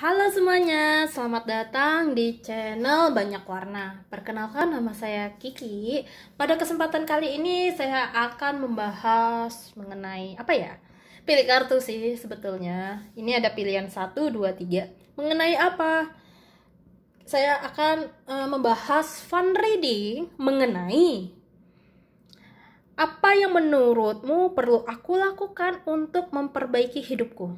Halo semuanya, selamat datang di channel Banyak Warna. Perkenalkan nama saya Kiki. Pada kesempatan kali ini saya akan membahas mengenai apa ya? Pilih kartu sih sebetulnya. Ini ada pilihan 1 2 3. Mengenai apa? Saya akan uh, membahas fun reading mengenai apa yang menurutmu perlu aku lakukan untuk memperbaiki hidupku?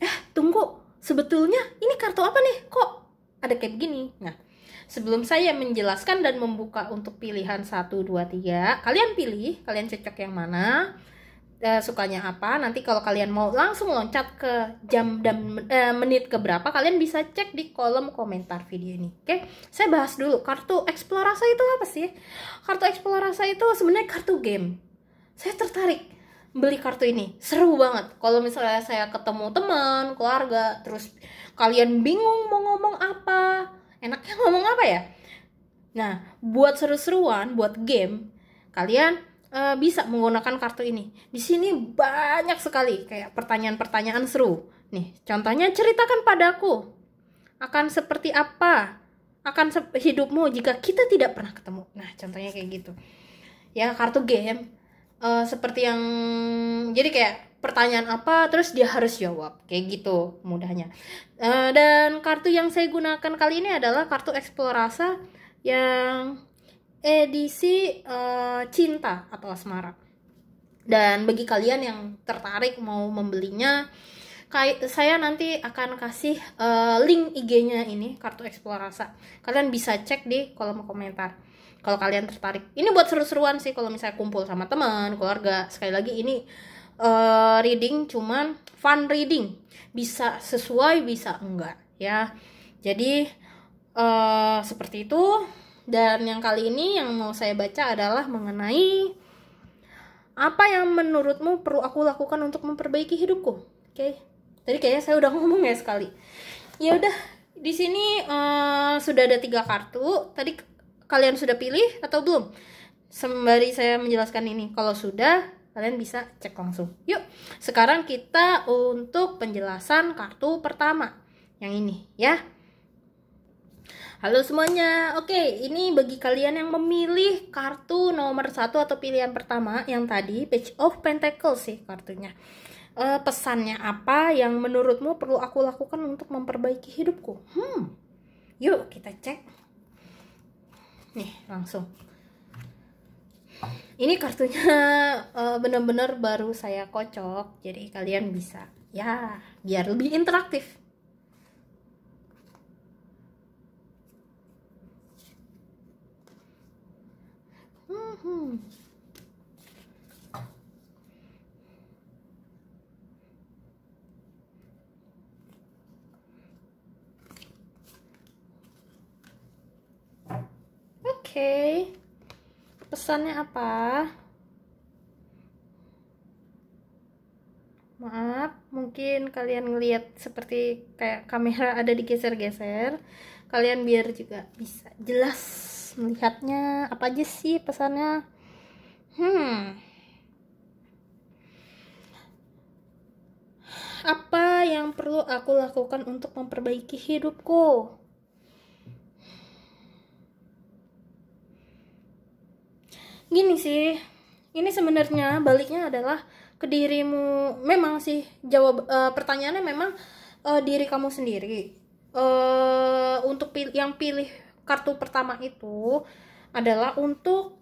Eh, tunggu sebetulnya ini kartu apa nih kok ada kayak begini nah sebelum saya menjelaskan dan membuka untuk pilihan 1, 2, 3 kalian pilih kalian cocok yang mana e, sukanya apa nanti kalau kalian mau langsung loncat ke jam dan e, menit ke berapa kalian bisa cek di kolom komentar video ini oke saya bahas dulu kartu eksplorasi itu apa sih kartu eksplorasi itu sebenarnya kartu game saya tertarik beli kartu ini seru banget kalau misalnya saya ketemu teman keluarga terus kalian bingung mau ngomong apa enaknya ngomong apa ya nah buat seru-seruan buat game kalian uh, bisa menggunakan kartu ini di sini banyak sekali kayak pertanyaan-pertanyaan seru nih contohnya ceritakan padaku akan seperti apa akan hidupmu jika kita tidak pernah ketemu nah contohnya kayak gitu ya kartu game uh, seperti yang jadi kayak pertanyaan apa terus dia harus jawab kayak gitu mudahnya uh, dan kartu yang saya gunakan kali ini adalah kartu eksplorasa yang edisi uh, cinta atau asmara dan bagi kalian yang tertarik mau membelinya saya nanti akan kasih uh, link IG-nya ini kartu eksplorasa kalian bisa cek di kolom komentar kalau kalian tertarik ini buat seru-seruan sih kalau misalnya kumpul sama teman keluarga sekali lagi ini uh, reading cuman fun reading bisa sesuai bisa enggak ya jadi uh, seperti itu dan yang kali ini yang mau saya baca adalah mengenai apa yang menurutmu perlu aku lakukan untuk memperbaiki hidupku oke okay. tadi kayaknya saya udah ngomong ya sekali ya udah di sini uh, sudah ada tiga kartu tadi kalian sudah pilih atau belum? Sembari saya menjelaskan ini. Kalau sudah, kalian bisa cek langsung. Yuk, sekarang kita untuk penjelasan kartu pertama. Yang ini ya. Halo semuanya. Oke, ini bagi kalian yang memilih kartu nomor satu atau pilihan pertama yang tadi Page of Pentacles sih kartunya. E, pesannya apa yang menurutmu perlu aku lakukan untuk memperbaiki hidupku? Hmm. Yuk, kita cek nih langsung ini kartunya eh, bener-bener baru saya kocok jadi kalian bisa ya biar lebih interaktif Pesannya apa? Maaf, mungkin kalian ngelihat seperti kayak kamera ada digeser-geser. Kalian biar juga bisa jelas melihatnya apa aja sih pesannya. Hmm. Apa yang perlu aku lakukan untuk memperbaiki hidupku? gini sih ini sebenarnya baliknya adalah ke dirimu memang sih jawab e, pertanyaannya memang e, diri kamu sendiri e, untuk pilih, yang pilih kartu pertama itu adalah untuk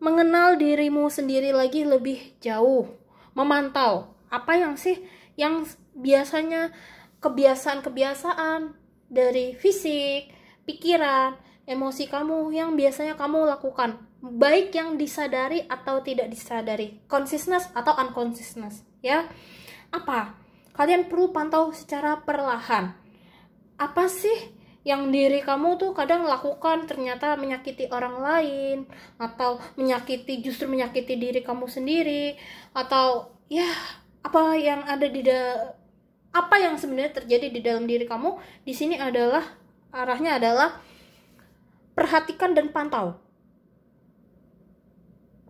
mengenal dirimu sendiri lagi lebih jauh memantau apa yang sih yang biasanya kebiasaan-kebiasaan dari fisik, pikiran, emosi kamu yang biasanya kamu lakukan baik yang disadari atau tidak disadari, consciousness atau unconsciousness, ya. Apa? Kalian perlu pantau secara perlahan. Apa sih yang diri kamu tuh kadang lakukan ternyata menyakiti orang lain atau menyakiti justru menyakiti diri kamu sendiri atau ya apa yang ada di apa yang sebenarnya terjadi di dalam diri kamu di sini adalah arahnya adalah perhatikan dan pantau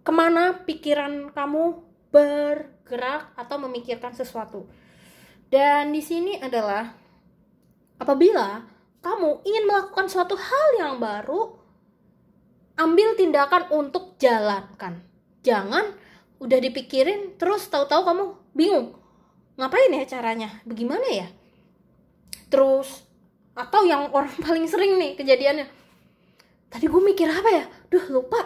kemana pikiran kamu bergerak atau memikirkan sesuatu. Dan di sini adalah apabila kamu ingin melakukan suatu hal yang baru, ambil tindakan untuk jalankan. Jangan udah dipikirin terus tahu-tahu kamu bingung. Ngapain ya caranya? Bagaimana ya? Terus atau yang orang paling sering nih kejadiannya. Tadi gue mikir apa ya? Duh, lupa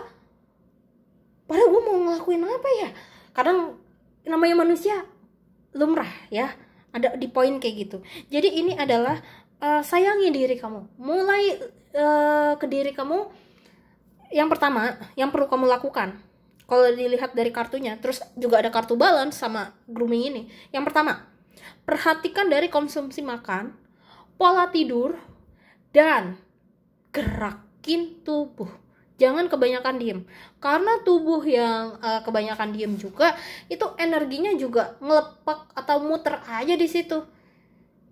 padahal gue mau ngelakuin apa ya kadang namanya manusia lumrah ya ada di poin kayak gitu jadi ini adalah uh, sayangi diri kamu mulai uh, ke diri kamu yang pertama yang perlu kamu lakukan kalau dilihat dari kartunya terus juga ada kartu balance sama grooming ini yang pertama perhatikan dari konsumsi makan pola tidur dan gerakin tubuh jangan kebanyakan diem karena tubuh yang uh, kebanyakan diem juga itu energinya juga ngelepak atau muter aja di situ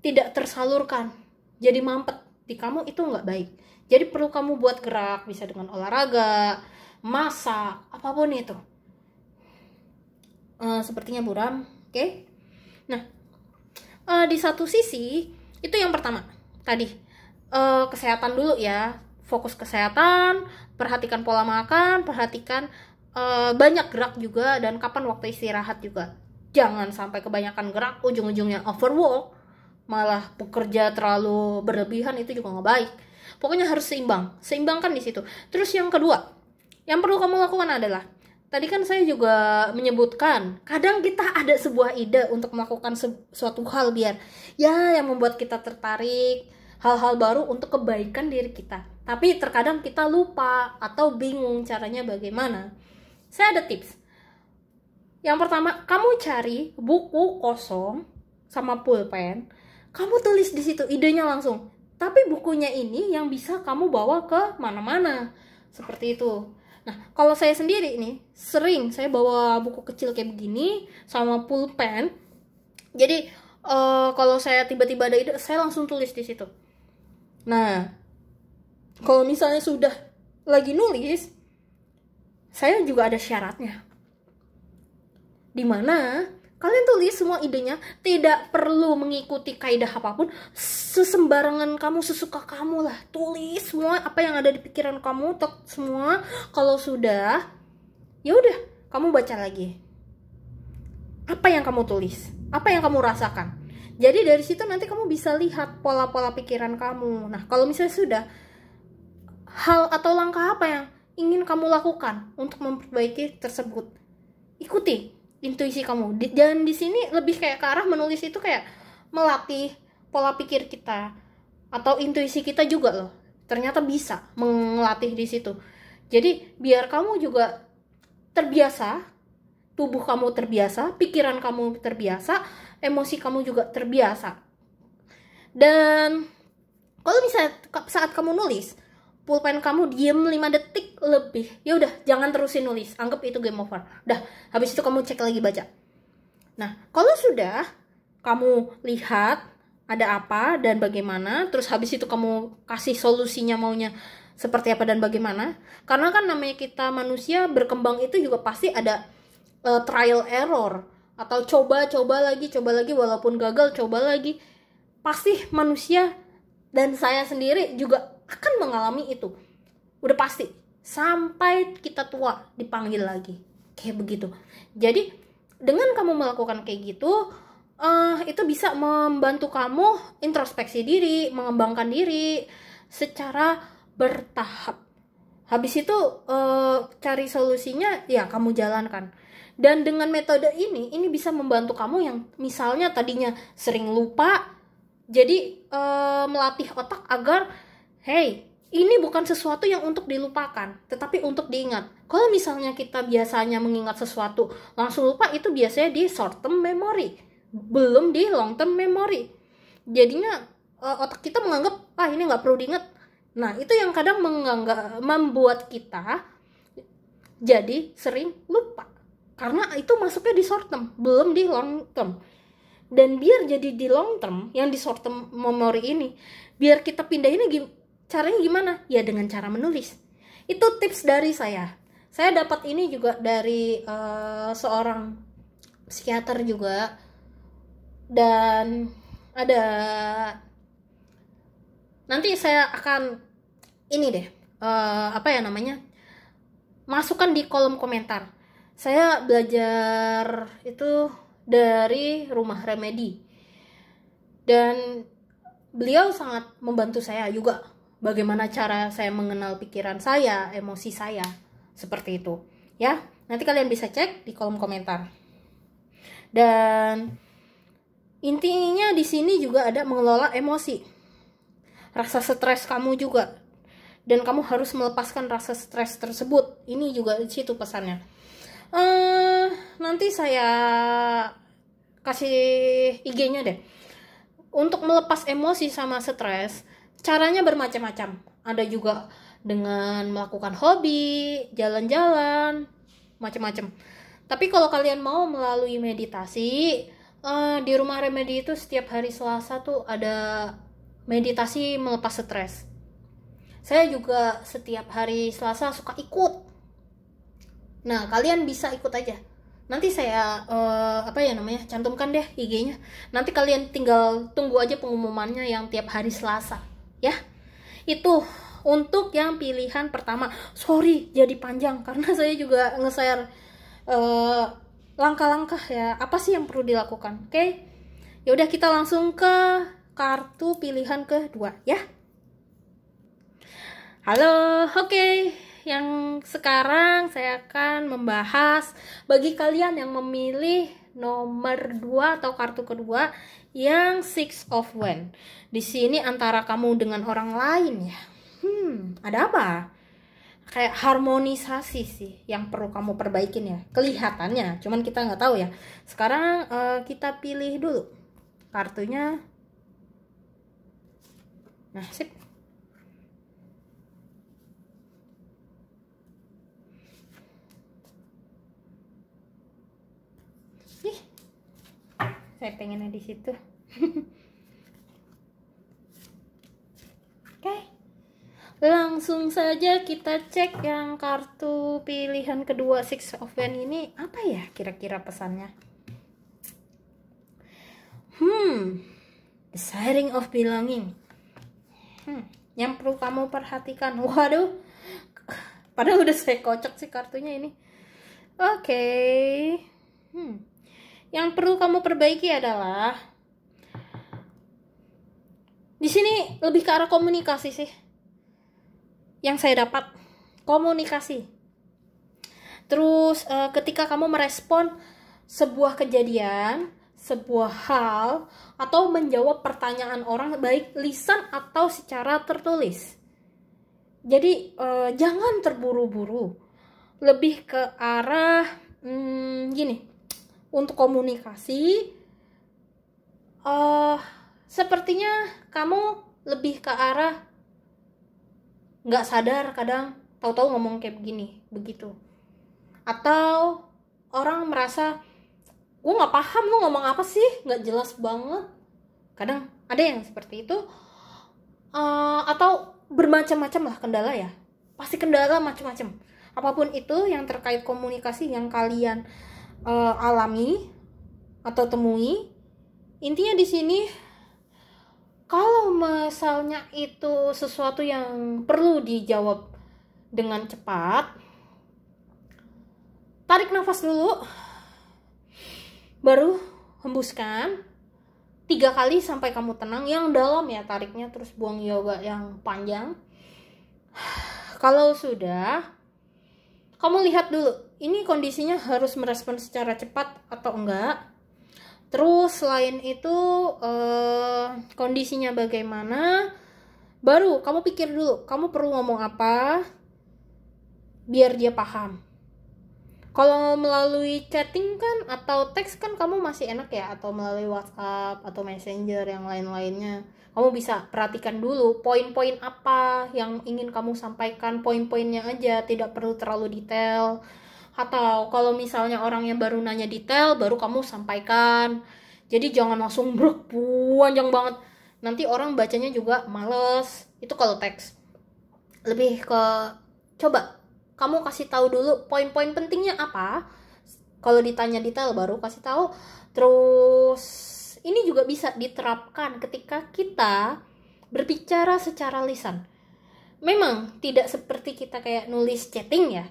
tidak tersalurkan jadi mampet di kamu itu nggak baik jadi perlu kamu buat gerak bisa dengan olahraga masak apapun itu uh, sepertinya buram oke okay? nah uh, di satu sisi itu yang pertama tadi uh, kesehatan dulu ya fokus kesehatan, perhatikan pola makan, perhatikan uh, banyak gerak juga dan kapan waktu istirahat juga. Jangan sampai kebanyakan gerak ujung-ujungnya overwork, malah bekerja terlalu berlebihan itu juga nggak baik. Pokoknya harus seimbang, seimbangkan di situ. Terus yang kedua, yang perlu kamu lakukan adalah tadi kan saya juga menyebutkan kadang kita ada sebuah ide untuk melakukan se suatu hal biar ya yang membuat kita tertarik hal-hal baru untuk kebaikan diri kita tapi terkadang kita lupa atau bingung caranya bagaimana. Saya ada tips. Yang pertama, kamu cari buku kosong sama pulpen. Kamu tulis di situ idenya langsung. Tapi bukunya ini yang bisa kamu bawa ke mana-mana. Seperti itu. Nah, kalau saya sendiri ini sering saya bawa buku kecil kayak begini sama pulpen. Jadi, uh, kalau saya tiba-tiba ada ide, saya langsung tulis di situ. Nah, kalau misalnya sudah lagi nulis saya juga ada syaratnya dimana kalian tulis semua idenya tidak perlu mengikuti kaidah apapun sesembarangan kamu sesuka kamu lah tulis semua apa yang ada di pikiran kamu tek semua kalau sudah ya udah kamu baca lagi apa yang kamu tulis apa yang kamu rasakan jadi dari situ nanti kamu bisa lihat pola-pola pikiran kamu nah kalau misalnya sudah hal atau langkah apa yang ingin kamu lakukan untuk memperbaiki tersebut. Ikuti intuisi kamu. dan di sini lebih kayak ke arah menulis itu kayak melatih pola pikir kita atau intuisi kita juga loh. Ternyata bisa melatih di situ. Jadi biar kamu juga terbiasa, tubuh kamu terbiasa, pikiran kamu terbiasa, emosi kamu juga terbiasa. Dan kalau misalnya saat kamu nulis, pulpen kamu diem 5 detik lebih ya udah jangan terusin nulis anggap itu game over udah habis itu kamu cek lagi baca nah kalau sudah kamu lihat ada apa dan bagaimana terus habis itu kamu kasih solusinya maunya seperti apa dan bagaimana karena kan namanya kita manusia berkembang itu juga pasti ada uh, trial error atau coba coba lagi coba lagi walaupun gagal coba lagi pasti manusia dan saya sendiri juga akan mengalami itu udah pasti sampai kita tua dipanggil lagi kayak begitu jadi dengan kamu melakukan kayak gitu uh, itu bisa membantu kamu introspeksi diri mengembangkan diri secara bertahap habis itu uh, cari solusinya ya kamu jalankan dan dengan metode ini ini bisa membantu kamu yang misalnya tadinya sering lupa jadi e, melatih otak agar hey, ini bukan sesuatu yang untuk dilupakan, tetapi untuk diingat. Kalau misalnya kita biasanya mengingat sesuatu, langsung lupa itu biasanya di short term memory, belum di long term memory. Jadinya eh, otak kita menganggap, ah ini nggak perlu diingat. Nah, itu yang kadang menganggap, membuat kita jadi sering lupa. Karena itu masuknya di short term, belum di long term dan biar jadi di long term yang di short term memory ini biar kita pindahinnya Caranya gimana? Ya dengan cara menulis. Itu tips dari saya. Saya dapat ini juga dari uh, seorang psikiater juga dan ada nanti saya akan ini deh uh, apa ya namanya masukkan di kolom komentar saya belajar itu dari rumah remedi dan beliau sangat membantu saya juga bagaimana cara saya mengenal pikiran saya, emosi saya, seperti itu. Ya, nanti kalian bisa cek di kolom komentar. Dan intinya di sini juga ada mengelola emosi. Rasa stres kamu juga. Dan kamu harus melepaskan rasa stres tersebut. Ini juga di situ pesannya. Uh, nanti saya kasih IG-nya deh. Untuk melepas emosi sama stres, caranya bermacam-macam ada juga dengan melakukan hobi jalan-jalan macam-macam tapi kalau kalian mau melalui meditasi uh, di rumah remedi itu setiap hari Selasa tuh ada meditasi melepas stres saya juga setiap hari Selasa suka ikut nah kalian bisa ikut aja nanti saya uh, apa ya namanya cantumkan deh IG-nya nanti kalian tinggal tunggu aja pengumumannya yang tiap hari Selasa ya itu untuk yang pilihan pertama sorry jadi panjang karena saya juga nge-share uh, langkah-langkah ya apa sih yang perlu dilakukan oke okay? ya udah kita langsung ke kartu pilihan kedua ya halo oke okay. yang sekarang saya akan membahas bagi kalian yang memilih nomor 2 atau kartu kedua yang six of when. Di sini antara kamu dengan orang lain ya. Hmm, ada apa? Kayak harmonisasi sih yang perlu kamu perbaikin ya. Kelihatannya, cuman kita nggak tahu ya. Sekarang uh, kita pilih dulu kartunya. Nah, sip. saya pengennya di situ oke okay. langsung saja kita cek yang kartu pilihan kedua six of wands ini apa ya kira-kira pesannya hmm the desiring of belonging hmm. yang perlu kamu perhatikan waduh padahal udah saya kocok sih kartunya ini oke okay. hmm yang perlu kamu perbaiki adalah di sini lebih ke arah komunikasi sih yang saya dapat komunikasi terus e, ketika kamu merespon sebuah kejadian sebuah hal atau menjawab pertanyaan orang baik lisan atau secara tertulis jadi e, jangan terburu-buru lebih ke arah hmm, gini untuk komunikasi uh, sepertinya kamu lebih ke arah nggak sadar kadang tahu-tahu ngomong kayak begini begitu atau orang merasa gue nggak paham lu ngomong apa sih nggak jelas banget kadang ada yang seperti itu uh, atau bermacam-macam lah kendala ya pasti kendala macam-macam apapun itu yang terkait komunikasi yang kalian uh, alami atau temui. Intinya di sini kalau misalnya itu sesuatu yang perlu dijawab dengan cepat, tarik nafas dulu, baru hembuskan tiga kali sampai kamu tenang. Yang dalam ya tariknya, terus buang yoga yang panjang. Kalau sudah, kamu lihat dulu ini kondisinya harus merespon secara cepat atau enggak terus selain itu eh, kondisinya bagaimana baru kamu pikir dulu kamu perlu ngomong apa biar dia paham kalau melalui chatting kan atau teks kan kamu masih enak ya atau melalui WhatsApp atau Messenger yang lain-lainnya kamu bisa perhatikan dulu poin-poin apa yang ingin kamu sampaikan poin-poinnya aja tidak perlu terlalu detail atau kalau misalnya orang yang baru nanya detail baru kamu sampaikan jadi jangan langsung brok panjang banget nanti orang bacanya juga males itu kalau teks lebih ke coba kamu kasih tahu dulu poin-poin pentingnya apa kalau ditanya detail baru kasih tahu terus ini juga bisa diterapkan ketika kita berbicara secara lisan memang tidak seperti kita kayak nulis chatting ya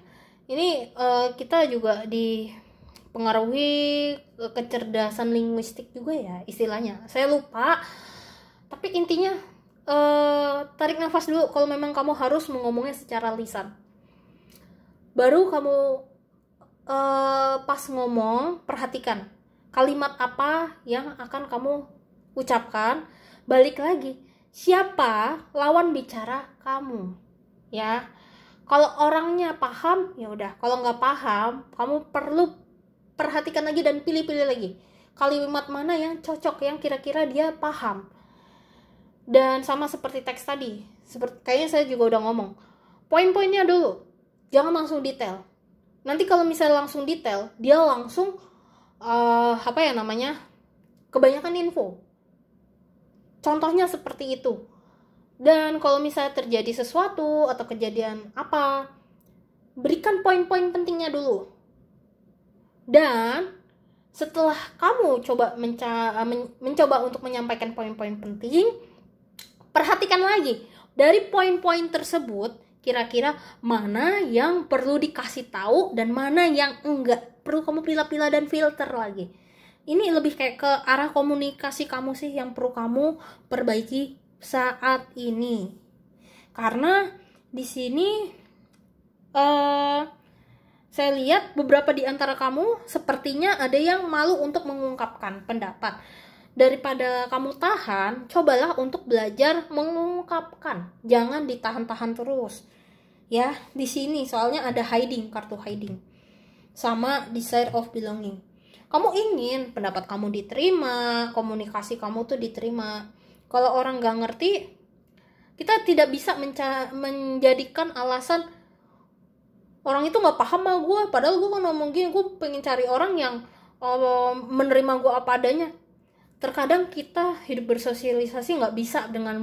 ini uh, kita juga dipengaruhi kecerdasan linguistik juga ya istilahnya saya lupa tapi intinya uh, tarik nafas dulu kalau memang kamu harus mengomongnya secara lisan baru kamu uh, pas ngomong perhatikan kalimat apa yang akan kamu ucapkan balik lagi siapa lawan bicara kamu ya kalau orangnya paham ya udah kalau nggak paham kamu perlu perhatikan lagi dan pilih-pilih lagi kalimat mana yang cocok yang kira-kira dia paham dan sama seperti teks tadi seperti kayaknya saya juga udah ngomong poin-poinnya dulu jangan langsung detail nanti kalau misalnya langsung detail dia langsung uh, apa ya namanya kebanyakan info contohnya seperti itu dan kalau misalnya terjadi sesuatu atau kejadian apa, berikan poin-poin pentingnya dulu. Dan setelah kamu coba menca men mencoba untuk menyampaikan poin-poin penting, perhatikan lagi dari poin-poin tersebut kira-kira mana yang perlu dikasih tahu dan mana yang enggak perlu kamu pilih-pilih dan filter lagi ini lebih kayak ke arah komunikasi kamu sih yang perlu kamu perbaiki saat ini. Karena di sini uh, saya lihat beberapa di antara kamu sepertinya ada yang malu untuk mengungkapkan pendapat. Daripada kamu tahan, cobalah untuk belajar mengungkapkan. Jangan ditahan-tahan terus. Ya, di sini soalnya ada hiding, kartu hiding. Sama desire of belonging. Kamu ingin pendapat kamu diterima, komunikasi kamu tuh diterima kalau orang nggak ngerti kita tidak bisa menjadikan alasan orang itu nggak paham sama gue padahal gue kan ngomong gini gue pengen cari orang yang oh, menerima gue apa adanya terkadang kita hidup bersosialisasi nggak bisa dengan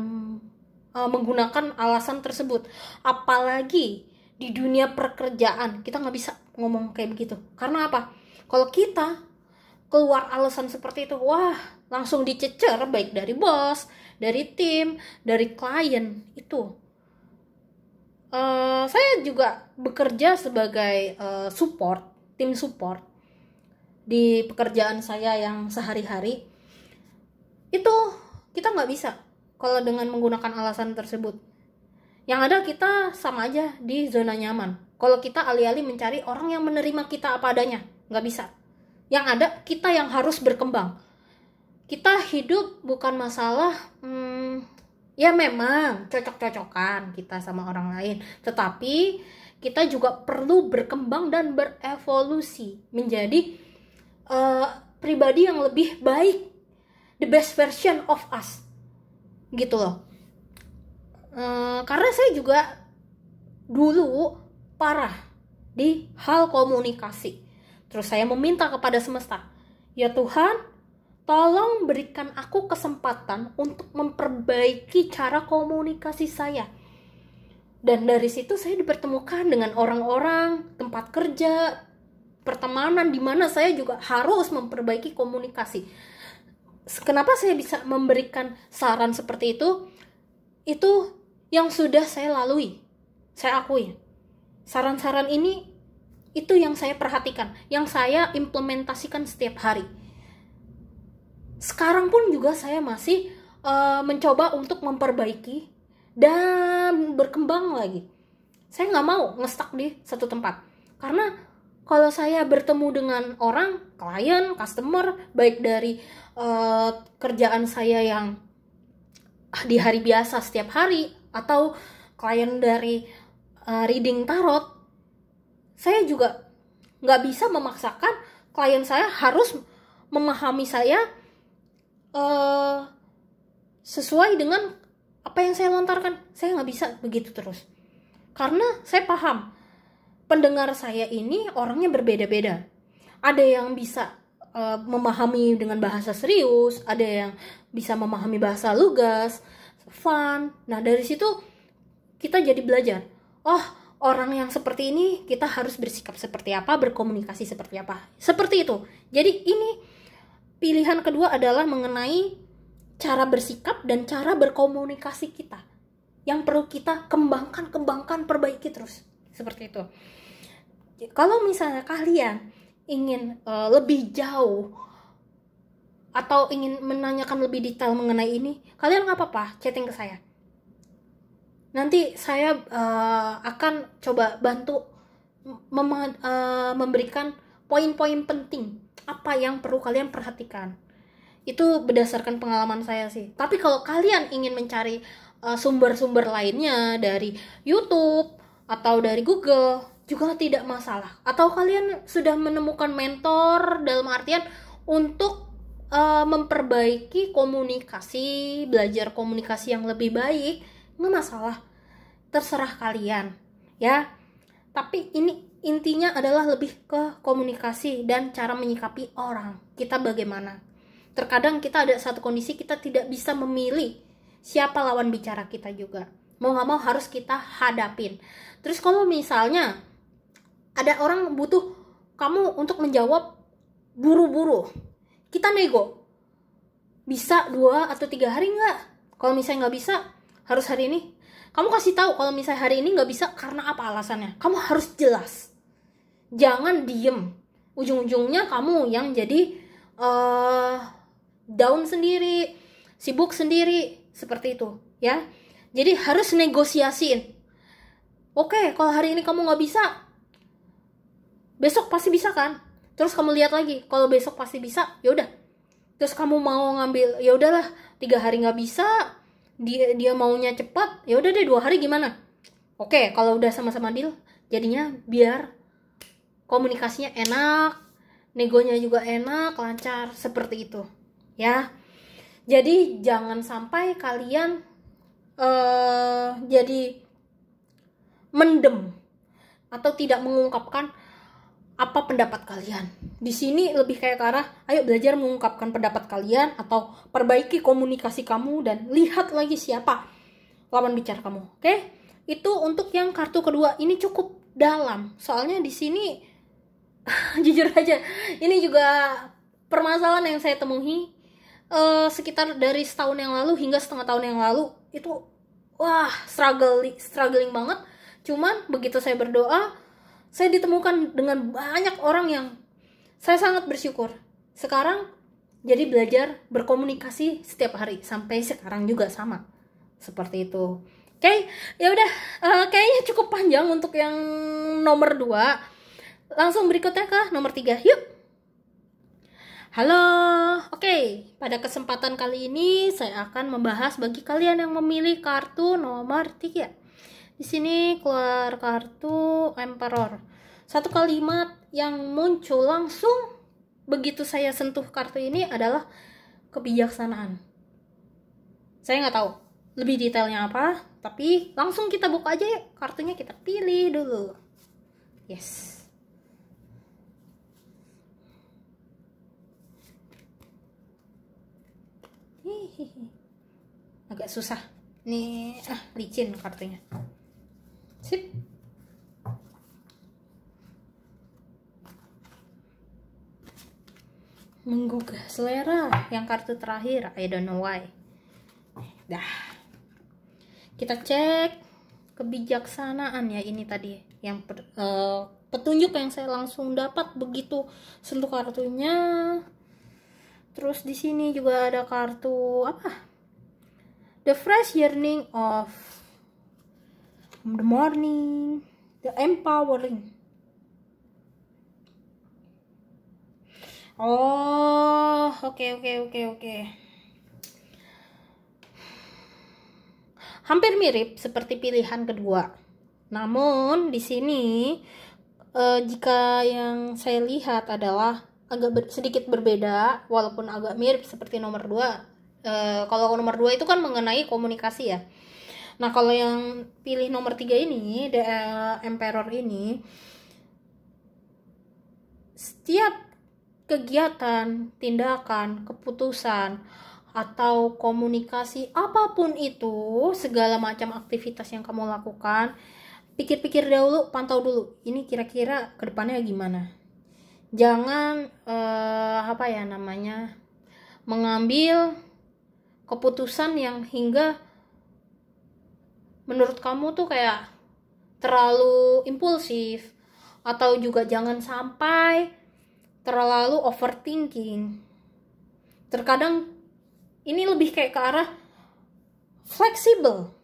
uh, menggunakan alasan tersebut apalagi di dunia pekerjaan kita nggak bisa ngomong kayak begitu karena apa kalau kita keluar alasan seperti itu wah langsung dicecer baik dari bos dari tim dari klien itu uh, saya juga bekerja sebagai uh, support tim support di pekerjaan saya yang sehari-hari itu kita nggak bisa kalau dengan menggunakan alasan tersebut yang ada kita sama aja di zona nyaman kalau kita alih-alih mencari orang yang menerima kita apa adanya nggak bisa yang ada kita yang harus berkembang kita hidup bukan masalah hmm, ya memang cocok-cocokan kita sama orang lain tetapi kita juga perlu berkembang dan berevolusi menjadi uh, pribadi yang lebih baik the best version of us gitu loh uh, karena saya juga dulu parah di hal komunikasi terus saya meminta kepada semesta ya Tuhan tolong berikan aku kesempatan untuk memperbaiki cara komunikasi saya. Dan dari situ saya dipertemukan dengan orang-orang, tempat kerja, pertemanan di mana saya juga harus memperbaiki komunikasi. Kenapa saya bisa memberikan saran seperti itu? Itu yang sudah saya lalui. Saya akui. Saran-saran ini itu yang saya perhatikan, yang saya implementasikan setiap hari sekarang pun juga saya masih uh, mencoba untuk memperbaiki dan berkembang lagi. Saya nggak mau ngestak di satu tempat karena kalau saya bertemu dengan orang, klien, customer, baik dari uh, kerjaan saya yang di hari biasa setiap hari atau klien dari uh, reading tarot, saya juga nggak bisa memaksakan klien saya harus memahami saya uh, sesuai dengan apa yang saya lontarkan saya nggak bisa begitu terus karena saya paham pendengar saya ini orangnya berbeda-beda ada yang bisa uh, memahami dengan bahasa serius ada yang bisa memahami bahasa lugas fun nah dari situ kita jadi belajar oh orang yang seperti ini kita harus bersikap seperti apa berkomunikasi seperti apa seperti itu jadi ini pilihan kedua adalah mengenai cara bersikap dan cara berkomunikasi kita yang perlu kita kembangkan, kembangkan, perbaiki terus seperti itu. Kalau misalnya kalian ingin uh, lebih jauh atau ingin menanyakan lebih detail mengenai ini, kalian nggak apa-apa chatting ke saya. Nanti saya uh, akan coba bantu mem uh, eh, memberikan poin-poin penting apa yang perlu kalian perhatikan itu berdasarkan pengalaman saya sih tapi kalau kalian ingin mencari eh, sumber-sumber uh, lainnya dari YouTube atau dari Google juga tidak masalah atau kalian sudah menemukan mentor dalam artian untuk uh, memperbaiki komunikasi belajar komunikasi yang lebih baik nggak masalah terserah kalian ya tapi ini intinya adalah lebih ke komunikasi dan cara menyikapi orang kita bagaimana terkadang kita ada satu kondisi kita tidak bisa memilih siapa lawan bicara kita juga mau gak mau harus kita hadapin terus kalau misalnya ada orang butuh kamu untuk menjawab buru-buru kita nego bisa dua atau tiga hari nggak kalau misalnya nggak bisa harus hari ini kamu kasih tahu kalau misalnya hari ini nggak bisa karena apa alasannya kamu harus jelas jangan diem ujung-ujungnya kamu yang jadi uh, down sendiri sibuk sendiri seperti itu ya jadi harus negosiasiin oke okay, kalau hari ini kamu nggak bisa besok pasti bisa kan terus kamu lihat lagi kalau besok pasti bisa yaudah terus kamu mau ngambil ya udahlah tiga hari nggak bisa dia dia maunya cepat ya udah deh dua hari gimana oke kalau udah sama-sama deal jadinya biar komunikasinya enak negonya juga enak lancar seperti itu ya jadi jangan sampai kalian uh, jadi mendem atau tidak mengungkapkan apa pendapat kalian. Di sini lebih kayak ke arah, ayo belajar mengungkapkan pendapat kalian atau perbaiki komunikasi kamu dan lihat lagi siapa lawan bicara kamu. Oke? Itu untuk yang kartu kedua ini cukup dalam. Soalnya di sini jujur aja ini juga permasalahan yang saya temui uh, eh, sekitar dari setahun yang lalu hingga setengah tahun yang lalu itu wah struggle struggling banget cuman begitu saya berdoa saya ditemukan dengan banyak orang yang saya sangat bersyukur sekarang jadi belajar berkomunikasi setiap hari sampai sekarang juga sama seperti itu oke okay? ya udah uh, kayaknya cukup panjang untuk yang nomor dua langsung berikutnya ke nomor 3 yuk Halo, oke. Pada kesempatan kali ini saya akan membahas bagi kalian yang memilih kartu nomor 3. Di sini keluar kartu Emperor. Satu kalimat yang muncul langsung begitu saya sentuh kartu ini adalah kebijaksanaan. Saya nggak tahu lebih detailnya apa, tapi langsung kita buka aja ya kartunya kita pilih dulu. Yes. agak susah nih ah licin kartunya sip menggugah selera yang kartu terakhir I don't know why dah kita cek kebijaksanaan ya ini tadi yang per, uh, petunjuk yang saya langsung dapat begitu sentuh kartunya terus di sini juga ada kartu apa the fresh yearning of the morning, the empowering. Oh, oke okay, oke okay, oke okay, oke. Okay. Hampir mirip seperti pilihan kedua. Namun di sini eh, jika yang saya lihat adalah agak ber sedikit berbeda walaupun agak mirip seperti nomor dua e, kalau nomor dua itu kan mengenai komunikasi ya nah kalau yang pilih nomor tiga ini the emperor ini setiap kegiatan tindakan keputusan atau komunikasi apapun itu segala macam aktivitas yang kamu lakukan pikir-pikir dahulu pantau dulu ini kira-kira kedepannya gimana jangan eh, apa ya namanya mengambil keputusan yang hingga menurut kamu tuh kayak terlalu impulsif atau juga jangan sampai terlalu overthinking. Terkadang ini lebih kayak ke arah fleksibel.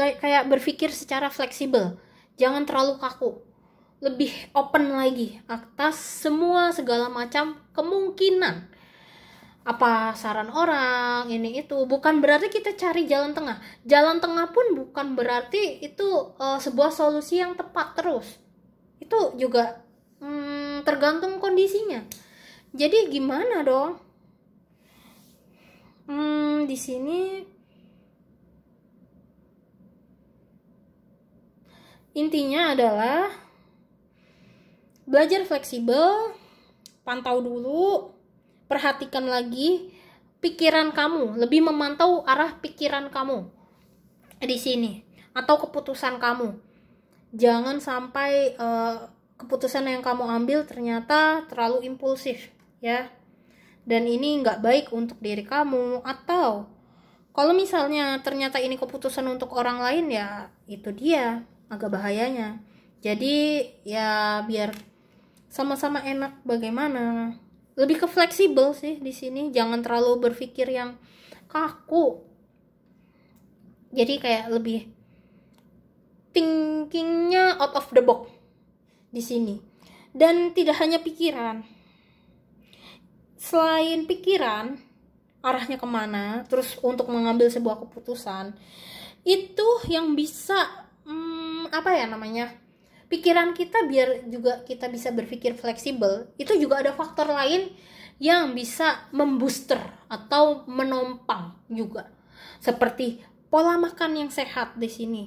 kayak berpikir secara fleksibel. Jangan terlalu kaku. Lebih open lagi atas semua segala macam kemungkinan apa saran orang ini itu bukan berarti kita cari jalan tengah jalan tengah pun bukan berarti itu uh, sebuah solusi yang tepat terus itu juga hmm, tergantung kondisinya jadi gimana dong hmm, di sini intinya adalah belajar fleksibel pantau dulu perhatikan lagi pikiran kamu, lebih memantau arah pikiran kamu di sini atau keputusan kamu. Jangan sampai uh, keputusan yang kamu ambil ternyata terlalu impulsif, ya. Dan ini nggak baik untuk diri kamu atau kalau misalnya ternyata ini keputusan untuk orang lain ya itu dia agak bahayanya. Jadi ya biar sama-sama enak bagaimana lebih ke fleksibel sih di sini jangan terlalu berpikir yang kaku jadi kayak lebih thinkingnya out of the box di sini dan tidak hanya pikiran selain pikiran arahnya kemana terus untuk mengambil sebuah keputusan itu yang bisa hmm, apa ya namanya pikiran kita biar juga kita bisa berpikir fleksibel itu juga ada faktor lain yang bisa membooster atau menompang juga seperti pola makan yang sehat di sini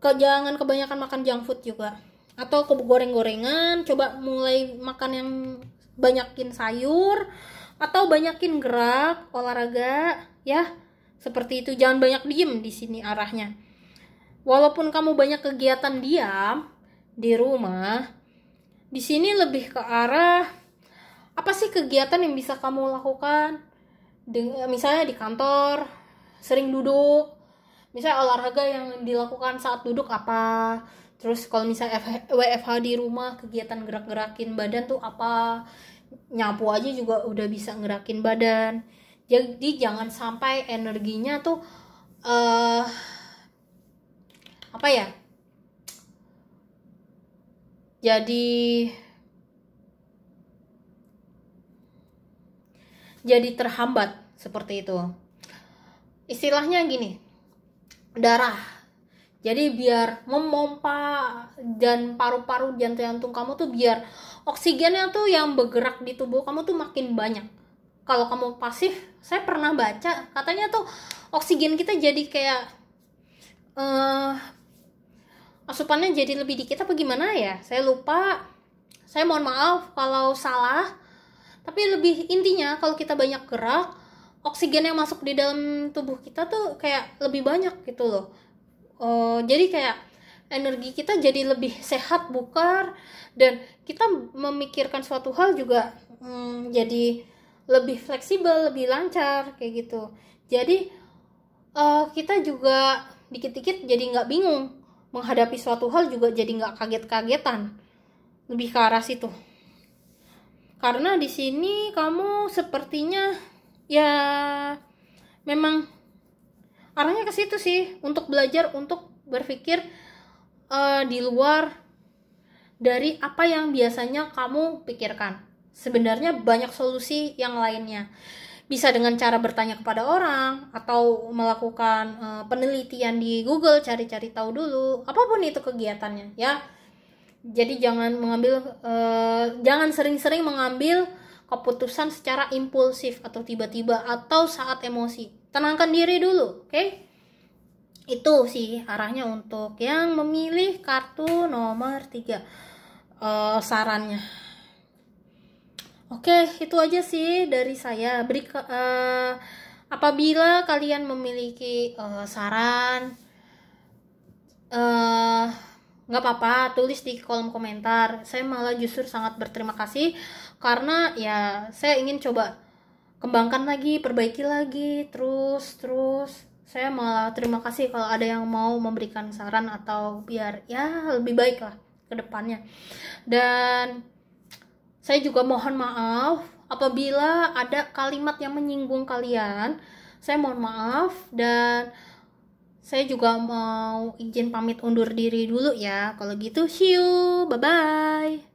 ke jangan kebanyakan makan junk food juga atau ke goreng-gorengan coba mulai makan yang banyakin sayur atau banyakin gerak olahraga ya seperti itu jangan banyak diem di sini arahnya walaupun kamu banyak kegiatan diam di rumah di sini lebih ke arah apa sih kegiatan yang bisa kamu lakukan dengan eh, misalnya di kantor sering duduk misalnya olahraga yang dilakukan saat duduk apa terus kalau misalnya WFH di rumah kegiatan gerak-gerakin badan tuh apa nyapu aja juga udah bisa ngerakin badan jadi jangan sampai energinya tuh uh, apa ya jadi jadi terhambat seperti itu istilahnya gini darah jadi biar memompa dan paru-paru dan jantung kamu tuh biar oksigennya tuh yang bergerak di tubuh kamu tuh makin banyak kalau kamu pasif saya pernah baca katanya tuh oksigen kita jadi kayak uh, asupannya jadi lebih dikit apa gimana ya saya lupa saya mohon maaf kalau salah tapi lebih intinya kalau kita banyak gerak oksigen yang masuk di dalam tubuh kita tuh kayak lebih banyak gitu loh uh, jadi kayak energi kita jadi lebih sehat bukar dan kita memikirkan suatu hal juga um, jadi lebih fleksibel lebih lancar kayak gitu jadi uh, kita juga dikit-dikit jadi nggak bingung menghadapi suatu hal juga jadi nggak kaget-kagetan lebih ke arah situ karena di sini kamu sepertinya ya memang arahnya ke situ sih untuk belajar untuk berpikir uh, di luar dari apa yang biasanya kamu pikirkan sebenarnya banyak solusi yang lainnya bisa dengan cara bertanya kepada orang atau melakukan uh, penelitian di Google cari-cari tahu dulu apapun itu kegiatannya ya jadi jangan mengambil uh, jangan sering-sering mengambil keputusan secara impulsif atau tiba-tiba atau saat emosi tenangkan diri dulu oke okay? itu sih arahnya untuk yang memilih kartu nomor 3 uh, eh, sarannya Oke, itu aja sih dari saya. Beri uh, apabila kalian memiliki uh, saran eh, nggak uh, apa-apa, tulis di kolom komentar. Saya malah justru sangat berterima kasih karena ya saya ingin coba kembangkan lagi, perbaiki lagi, terus terus. Saya malah terima kasih kalau ada yang mau memberikan saran atau biar ya lebih baik lah ke depannya. Dan saya juga mohon maaf apabila ada kalimat yang menyinggung kalian. Saya mohon maaf dan saya juga mau izin pamit undur diri dulu ya. Kalau gitu, see you. Bye-bye.